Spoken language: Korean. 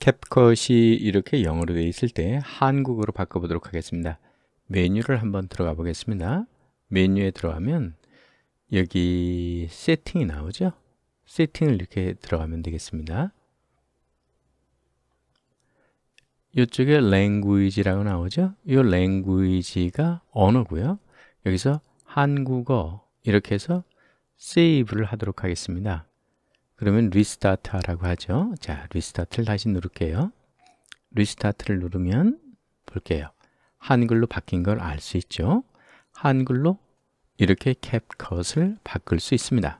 캡컷이 이렇게 영어로 되어 있을 때 한국어로 바꿔보도록 하겠습니다 메뉴를 한번 들어가 보겠습니다 메뉴에 들어가면 여기 세팅이 나오죠 세팅을 이렇게 들어가면 되겠습니다 이쪽에 language라고 나오죠 이 language가 언어고요 여기서 한국어 이렇게 해서 세이브를 하도록 하겠습니다 그러면 리스타트 하라고 하죠. 자, 리스타트를 다시 누를게요. 리스타트를 누르면 볼게요. 한글로 바뀐 걸 알 수 있죠. 한글로 이렇게 캡컷을 바꿀 수 있습니다.